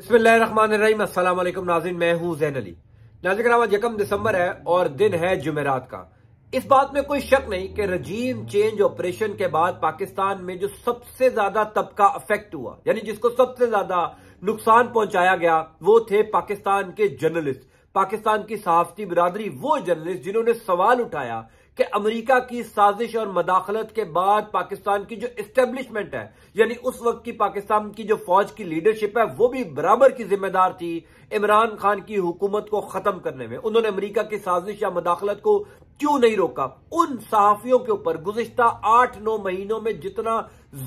अस्सलाम नाजिन मैं हूं जैन अली नाजिक रामा यकम दिसंबर है और दिन है जुमेरात का इस बात में कोई शक नहीं कि रजीम चेंज ऑपरेशन के बाद पाकिस्तान में जो सबसे ज्यादा तबका अफेक्ट हुआ यानी जिसको सबसे ज्यादा नुकसान पहुंचाया गया वो थे पाकिस्तान के जर्नलिस्ट पाकिस्तान की सहाफती बिरादरी वो जर्नलिस्ट जिन्होंने सवाल उठाया कि अमेरिका की साजिश और मदाखलत के बाद पाकिस्तान की जो इस्टेब्लिशमेंट है यानी उस वक्त की पाकिस्तान की जो फौज की लीडरशिप है वो भी बराबर की जिम्मेदार थी इमरान खान की हुकूमत को खत्म करने में उन्होंने अमरीका की साजिश या मदाखलत को क्यों नहीं रोका उन सहाफियों के ऊपर गुजश्ता आठ नौ महीनों में जितना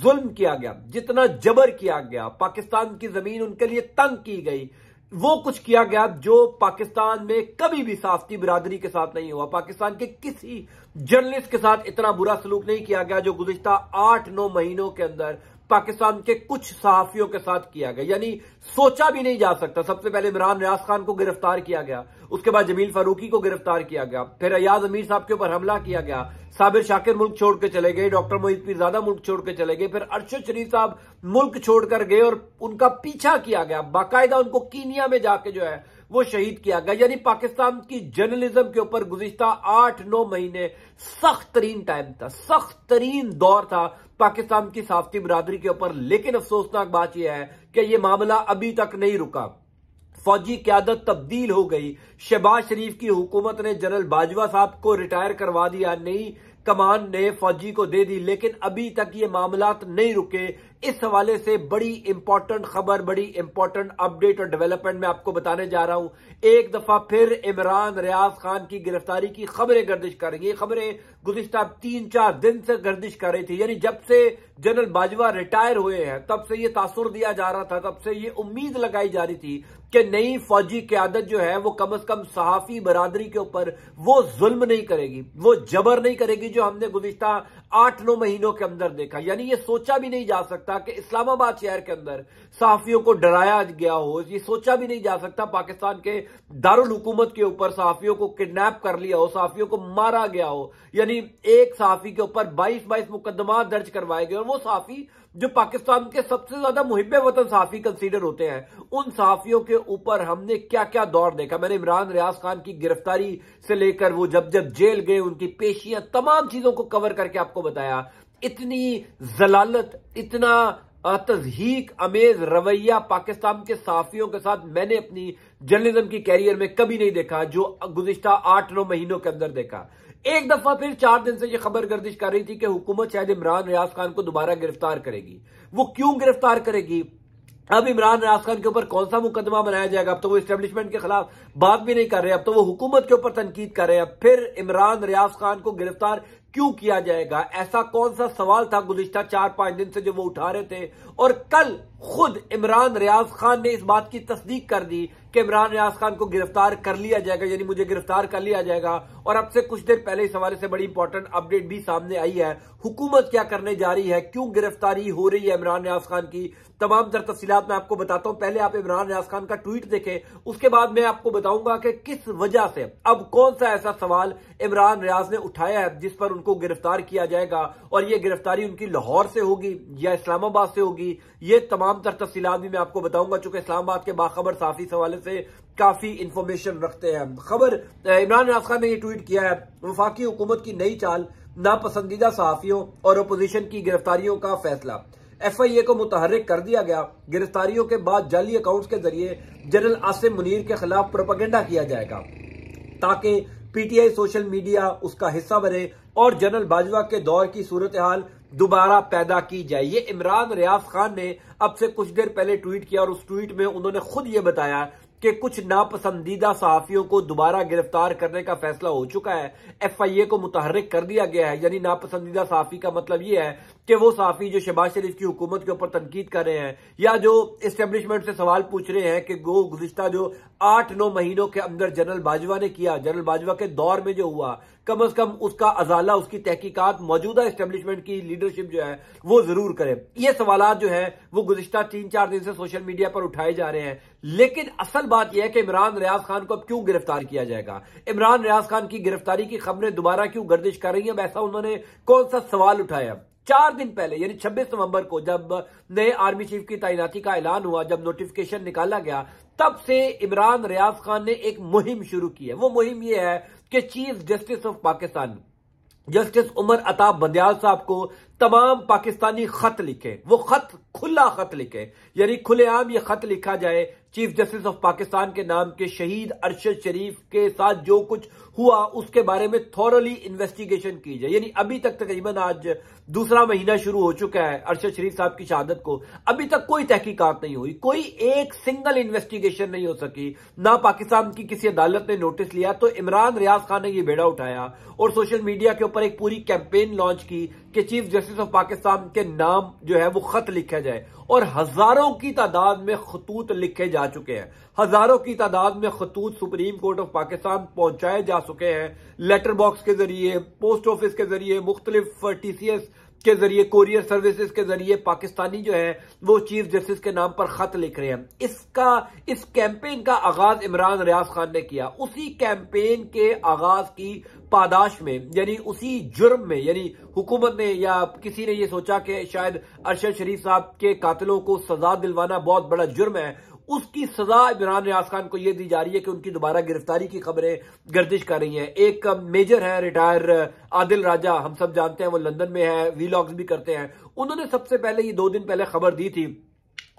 जुल्म किया गया जितना जबर किया गया पाकिस्तान की जमीन उनके लिए तंग की गई वो कुछ किया गया जो पाकिस्तान में कभी भी साफती बिरादरी के साथ नहीं हुआ पाकिस्तान के किसी जर्नलिस्ट के साथ इतना बुरा सलूक नहीं किया गया जो गुजश्ता आठ नौ महीनों के अंदर पाकिस्तान के कुछ सहाफियों के साथ किया गया यानी सोचा भी नहीं जा सकता सबसे पहले इमरान रियाज खान को गिरफ्तार किया गया उसके बाद जमील फारूकी को गिरफ्तार किया गया फिर अयाज अमीर साहब के ऊपर हमला किया गया साबिर शाकिर मुल्क छोड़ के चले गए डॉक्टर मोहित पीरजादा मुल्क छोड़ के चले गए फिर अरशद शरीफ साहब मुल्क छोड़कर गए और उनका पीछा किया गया बाकायदा उनको कीनिया में जाके जो है वो शहीद किया गया यानी पाकिस्तान की जर्नलिज्म के ऊपर गुजशत आठ नौ महीने सख्त तरीन टाइम था सख्त तरीन दौर था पाकिस्तान की साफती बरादरी के ऊपर लेकिन अफसोसनाक बात यह है कि यह मामला अभी तक नहीं रुका फौजी क्यादत तब्दील हो गई शहबाज शरीफ की हुकूमत ने जनरल बाजवा साहब को रिटायर करवा दिया नहीं कमान ने फौजी को दे दी लेकिन अभी तक ये मामला नहीं रुके इस हवाले से बड़ी इंपॉर्टेंट खबर बड़ी इंपॉर्टेंट अपडेट और डेवलपमेंट में आपको बताने जा रहा हूं एक दफा फिर इमरान रियाज खान की गिरफ्तारी की खबरें गर्दिश कर रही ये खबरें गुजश्ता तीन चार दिन से गर्दिश कर रही थी यानी जब से जनरल बाजवा रिटायर हुए हैं तब से ये तासुर दिया जा रहा था तब से ये उम्मीद लगाई जा रही थी कि नई फौजी क्यादत जो है वो कम अज कम सहाफी बरादरी के ऊपर वो जुल्म नहीं करेगी वो जबर नहीं करेगी जो हमने गुजश्ता आठ नौ महीनों के अंदर देखा यानी ये सोचा भी नहीं जा सकता कि इस्लामाबाद शहर के अंदर सहाफियों को डराया गया हो ये सोचा भी नहीं जा सकता पाकिस्तान के दारुल हुकूमत के ऊपर सहाफियों को किडनैप कर लिया हो सहाफियों को मारा गया हो यानी एक सहाफी के ऊपर बाईस बाईस मुकदमा दर्ज करवाए गए और वो सहाफी जो पाकिस्तान के सबसे ज्यादा मुहिब वतन सहाफी कंसिडर होते हैं उन सहाफियों के ऊपर हमने क्या क्या दौर देखा मैंने इमरान रियाज खान की गिरफ्तारी से लेकर वो जब जब जेल गए उनकी पेशियां तमाम चीजों को कवर करके आपको आपको बताया इतनी जलालत इतना तजहीक अमेज रवैया पाकिस्तान के साफियों के साथ मैंने अपनी जर्नलिज्म की कैरियर में कभी नहीं देखा जो गुजश्ता आठ नौ महीनों के अंदर देखा एक दफा फिर चार दिन से यह खबर गर्दिश कर रही थी कि हुकूमत शायद इमरान रियाज खान को दोबारा गिरफ्तार करेगी वो क्यों गिरफ्तार करेगी अब इमरान रियाज खान के ऊपर कौन सा मुकदमा बनाया जाएगा अब तो वो स्टेब्लिशमेंट के खिलाफ बात भी नहीं कर रहे अब तो वो हुकूमत के ऊपर तनकीद कर रहे हैं फिर इमरान रियाज खान को गिरफ्तार क्यों किया जाएगा ऐसा कौन सा सवाल था गुजश्ता चार पांच दिन से जो वो उठा रहे थे और कल खुद इमरान रियाज खान ने इस बात की तस्दीक कर दी कि इमरान रियाज खान को गिरफ्तार कर लिया जाएगा यानी मुझे गिरफ्तार कर लिया जाएगा और अब से कुछ देर पहले इस हवाले से बड़ी इंपॉर्टेंट अपडेट भी सामने आई है हुकूमत क्या करने जा रही है क्यों गिरफ्तारी हो रही है इमरान न्याज खान की तमाम तर तफसीत मैं आपको बताता हूं पहले आप इमरान न्याज खान का ट्वीट देखें उसके बाद मैं आपको बताऊंगा कि किस वजह से अब कौन सा ऐसा सवाल इमरान रियाज ने उठाया है जिस पर उनको गिरफ्तार किया जाएगा और यह गिरफ्तारी उनकी लाहौर से होगी या इस्लामाबाद से होगी ये तमाम तर तफसीत भी मैं आपको बताऊंगा चूंकि इस्लामाबाद के बाखबर साफी सवाले हवाले से काफी इंफॉर्मेशन रखते हैं खबर इमरान नाज खान ने यह ट्वीट किया है वफाकी हुकूमत की नई चाल नापसंदीदा सहाफियों और अपोजिशन की गिरफ्तारियों का फैसला एफ आई ए को मुतहरक कर दिया गया गिरफ्तारियों के बाद जाली अकाउंट के जरिए जनरल आसिम मुनीर के खिलाफ प्रोपागेंडा किया जाएगा ताकि पीटीआई सोशल मीडिया उसका हिस्सा बने और जनरल बाजवा के दौर की सूरत हाल दोबारा पैदा की जाए ये इमरान रियाज खान ने अब से कुछ देर पहले ट्वीट किया और उस ट्वीट में उन्होंने खुद ये बताया कि कुछ नापसंदीदा सहाफियों को दोबारा गिरफ्तार करने का फैसला हो चुका है ए को मुतहरक कर दिया गया है यानी नापसंदीदा सहाफी का मतलब यह है कि वो साफी जो शहबाज शरीफ की हुकूमत के ऊपर तनकीद कर रहे हैं या जो इस्टेब्लिशमेंट से सवाल पूछ रहे हैं कि वो गुजशत जो आठ नौ महीनों के अंदर जनरल बाजवा ने किया जनरल बाजवा के दौर में जो हुआ कम अज कम उसका अजाला उसकी तहकीकत मौजूदा इस्टेब्लिशमेंट की लीडरशिप जो है वो जरूर करे ये सवाल जो है वो गुजशत तीन चार दिन से सोशल मीडिया पर उठाए जा रहे हैं लेकिन असल बात यह है कि इमरान रियाज खान को अब क्यों गिरफ्तार किया जाएगा इमरान रियाज खान की गिरफ्तारी की खबरें दोबारा क्यों गर्दिश कर रही है ऐसा उन्होंने कौन सा सवाल उठाया चार दिन पहले यानी 26 नवंबर को जब नए आर्मी चीफ की तैनाती का ऐलान हुआ जब नोटिफिकेशन निकाला गया तब से इमरान रियाज खान ने एक मुहिम शुरू की है वो मुहिम ये है कि chief justice of Pakistan justice Umar Ata Bandial साहब को तमाम पाकिस्तानी खत लिखे वो खत खुला खत लिखे यानी खुलेआम ये खत लिखा जाए चीफ जस्टिस ऑफ पाकिस्तान के नाम के शहीद अरशद शरीफ के साथ जो कुछ हुआ उसके बारे में थॉरली इन्वेस्टिगेशन की जाए यानी अभी तक तकरीबन आज दूसरा महीना शुरू हो चुका है अरशद शरीफ साहब की शहादत को अभी तक कोई तहकीकात नहीं हुई कोई एक सिंगल इन्वेस्टिगेशन नहीं हो सकी ना पाकिस्तान की किसी अदालत ने नोटिस लिया तो इमरान रियाज खान ने यह बेड़ा उठाया और सोशल मीडिया के ऊपर एक पूरी कैंपेन लॉन्च की कि चीफ जस्टिस ऑफ पाकिस्तान के नाम जो है वो खत लिखा जाए और हजारों की तादाद में खतूत लिखे जा चुके हैं हजारों की तादाद में खतूत सुप्रीम कोर्ट ऑफ पाकिस्तान पहुंचाए जा चुके हैं लेटर बॉक्स के जरिए पोस्ट ऑफिस के जरिए मुख्तलिफ टी सी एस के जरिए कोरियर सर्विसेज के जरिए पाकिस्तानी जो है वो चीफ जस्टिस के नाम पर खत लिख रहे हैं इसका इस कैंपेन का आगाज इमरान रियाज खान ने किया उसी कैंपेन के आगाज की पादाश में यानी उसी जुर्म में यानी हुकूमत ने या किसी ने ये सोचा कि शायद अरशद शरीफ साहब के कातलों को सजा दिलवाना बहुत बड़ा जुर्म है उसकी सजा इमरान रियाज खान को यह दी जा रही है कि उनकी दोबारा गिरफ्तारी की खबरें गर्दिश कर रही हैं एक मेजर है रिटायर आदिल राजा हम सब जानते हैं वो लंदन में है वीलॉग्स भी करते हैं उन्होंने सबसे पहले ये दो दिन पहले खबर दी थी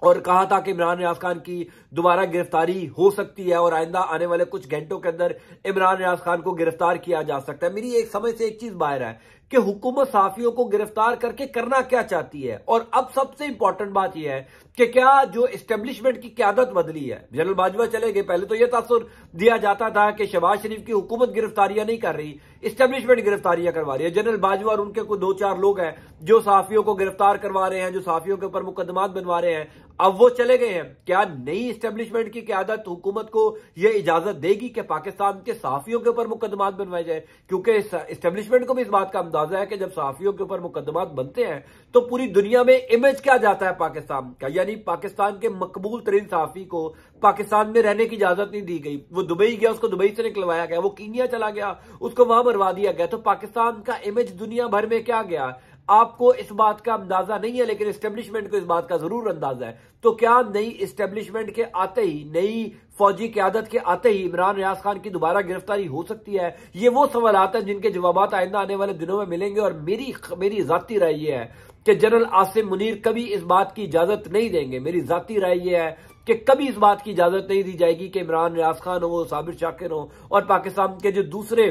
और कहा था कि इमरान रियाज खान की दोबारा गिरफ्तारी हो सकती है और आइंदा आने वाले कुछ घंटों के अंदर इमरान रियाज खान को गिरफ्तार किया जा सकता है मेरी एक समझ से एक चीज बाहर है कि हुकूमत साफियों को गिरफ्तार करके करना क्या चाहती है और अब सबसे इंपॉर्टेंट बात यह है कि क्या जो एस्टेब्लिशमेंट की क्यादत बदली है जनरल बाजवा चले गए पहले तो यह तासुर दिया जाता था कि शहबाज शरीफ की हुकूमत गिरफ्तारियां नहीं कर रही इस्टेब्लिशमेंट गिरफ्तारियां करवा रही है जनरल बाजवा और उनके कोई दो चार लोग हैं जो साफियों को गिरफ्तार करवा रहे हैं जो साफियों के ऊपर मुकदमात बनवा रहे हैं अब वो चले गए हैं क्या नई स्टेब्लिशमेंट की क्यादत हुकूमत को यह इजाजत देगी कि पाकिस्तान के सहाफियों के ऊपर मुकदमात बनवाए जाए क्योंकि स्टेब्लिशमेंट को भी इस बात का अंदाजा है कि जब सहाफियों के ऊपर मुकदमात बनते हैं तो पूरी दुनिया में इमेज क्या जाता है पाकिस्तान का यानी पाकिस्तान के मकबूल तरीन सहाफी को पाकिस्तान में रहने की इजाजत नहीं दी गई वो दुबई गया उसको दुबई से निकलवाया गया वो कीनिया चला गया उसको वहां मरवा दिया गया तो पाकिस्तान का इमेज दुनिया भर में क्या गया आपको इस बात का अंदाजा नहीं है लेकिन इस्टेब्लिशमेंट को इस बात का जरूर अंदाजा है तो क्या नई इस्टेब्लिशमेंट के आते ही नई फौजी क्यादत के आते ही इमरान रियाज खान की दोबारा गिरफ्तारी हो सकती है ये वो सवाल आते हैं जिनके जवाब आइंदा आने वाले दिनों में मिलेंगे और मेरी मेरी जाती राय यह है कि जनरल आसिम मुनीर कभी इस बात की इजाजत नहीं देंगे मेरी जाती राय यह है कि कभी इस बात की इजाजत नहीं दी जाएगी कि इमरान रियाज खान हो साबिर शाकिर हो और पाकिस्तान के जो दूसरे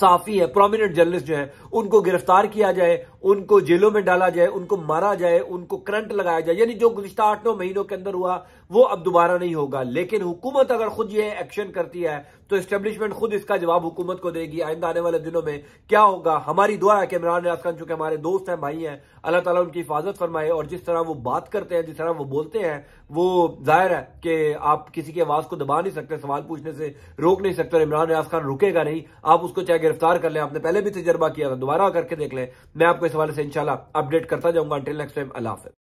साफी है प्रोमिनेंट जर्नलिस्ट जो है उनको गिरफ्तार किया जाए उनको जेलों में डाला जाए उनको मारा जाए उनको करंट लगाया जाए यानी जो गुजशत आठ नौ महीनों के अंदर हुआ वो अब दोबारा नहीं होगा लेकिन हुकूमत अगर खुद ये एक्शन करती है तो स्टेब्लिशमेंट खुद इसका जवाब हुकूमत को देगी आइंदा आने वाले दिनों में क्या होगा हमारी दुआ है कि इमरान रियाज खान चूंकि हमारे दोस्त हैं भाई हैं अल्लाह ताला उनकी हिफाजत फरमाए और जिस तरह वो बात करते हैं जिस तरह वो बोलते हैं वो जाहिर है कि आप किसी की आवाज को दबा नहीं सकते सवाल पूछने से रोक नहीं सकते और इमरान रियाज खान रुकेगा नहीं आप उसको चाहे गिरफ्तार कर लें आपने पहले भी तजर्बा किया था दोबारा करके देख लें मैं आपको इस हवाले से इंशाल्लाह अपडेट करता जाऊंगा अंटिल नेक्स्ट टाइम अल्लाह हाफिज